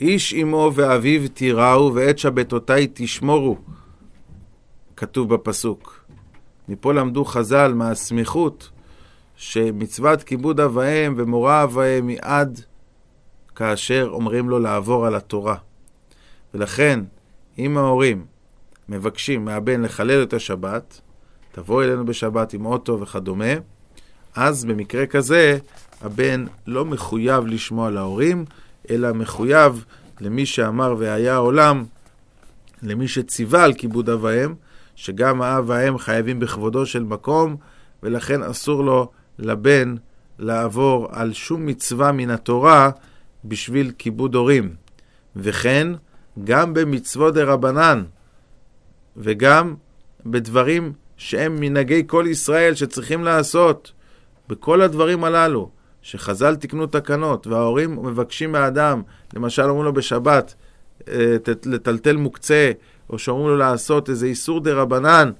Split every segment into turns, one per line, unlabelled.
איש אמו ואביו תיראו, ואת שבתותי תשמורו, כתוב בפסוק. מפה למדו חז"ל מהסמיכות שמצוות כיבוד אב ואם ומורה אב ואם היא עד כאשר אומרים לו לעבור על התורה. ולכן, אם ההורים מבקשים מהבן לחלל את השבת, תבוא אלינו בשבת עם אוטו וכדומה, אז במקרה כזה הבן לא מחויב לשמוע להורים, אלא מחויב למי שאמר והיה עולם, למי שציווה על כיבוד אב ואם, שגם האב והאם חייבים בכבודו של מקום, ולכן אסור לו לבן לעבור על שום מצווה מן התורה בשביל כיבוד הורים. וכן, גם במצוות רבנן וגם בדברים שהם מנהגי כל ישראל שצריכים לעשות, בכל הדברים הללו. שחז"ל תיקנו תקנות, וההורים מבקשים מהאדם, למשל אומרים לו בשבת, אה, לטלטל מוקצה, או שאומרים לו לעשות איזה איסור דה רבנן,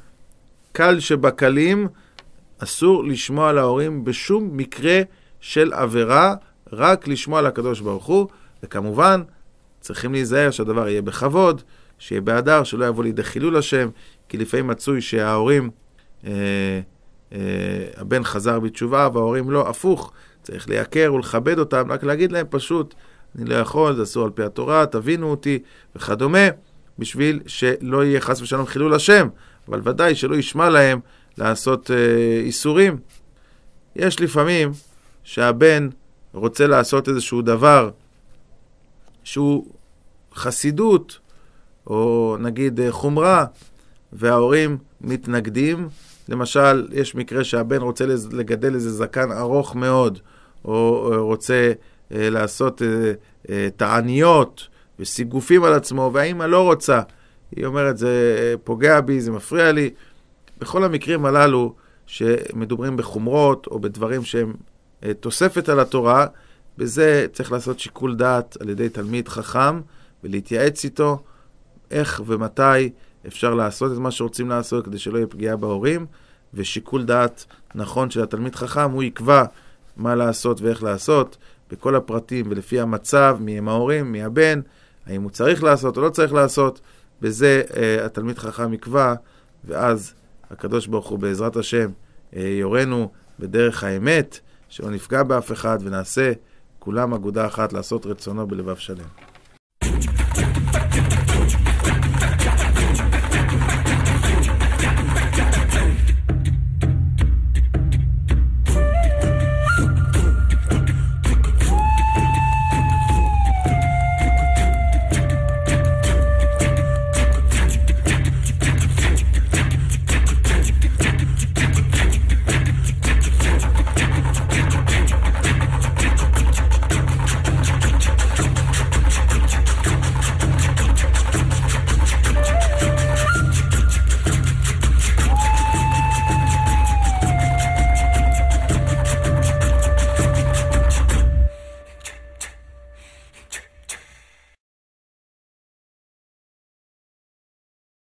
קל שבקלים, אסור לשמוע להורים בשום מקרה של עבירה, רק לשמוע לקדוש ברוך הוא, וכמובן, צריכים להיזהר שהדבר יהיה בכבוד, שיהיה בהדר, שלא יבוא לידי חילול השם, כי לפעמים מצוי שההורים... אה, אה, הבן חזר בתשובה וההורים לא, הפוך, צריך לייקר ולכבד אותם, רק להגיד להם פשוט, אני לא יכול, זה אסור על פי התורה, תבינו אותי וכדומה, בשביל שלא יהיה חס ושלום חילול השם, אבל ודאי שלא ישמע להם לעשות אה, איסורים. יש לפעמים שהבן רוצה לעשות איזשהו דבר שהוא חסידות, או נגיד אה, חומרה, וההורים מתנגדים, למשל, יש מקרה שהבן רוצה לגדל איזה זקן ארוך מאוד, או רוצה אה, לעשות אה, אה, תעניות וסיגופים על עצמו, והאימא לא רוצה. היא אומרת, זה אה, פוגע בי, זה מפריע לי. בכל המקרים הללו שמדוברים בחומרות או בדברים שהם אה, תוספת על התורה, בזה צריך לעשות שיקול דעת על ידי תלמיד חכם ולהתייעץ איתו איך ומתי אפשר לעשות את מה שרוצים לעשות כדי שלא יהיה פגיעה בהורים. ושיקול דעת נכון של התלמיד חכם, הוא יקבע מה לעשות ואיך לעשות, בכל הפרטים ולפי המצב, מי הם ההורים, מי הבן, האם הוא צריך לעשות או לא צריך לעשות, בזה אה, התלמיד חכם יקבע, ואז הקדוש ברוך הוא בעזרת השם אה, יורנו בדרך האמת, שלא נפגע באף אחד ונעשה כולם אגודה אחת לעשות רצונו בלבב שלם.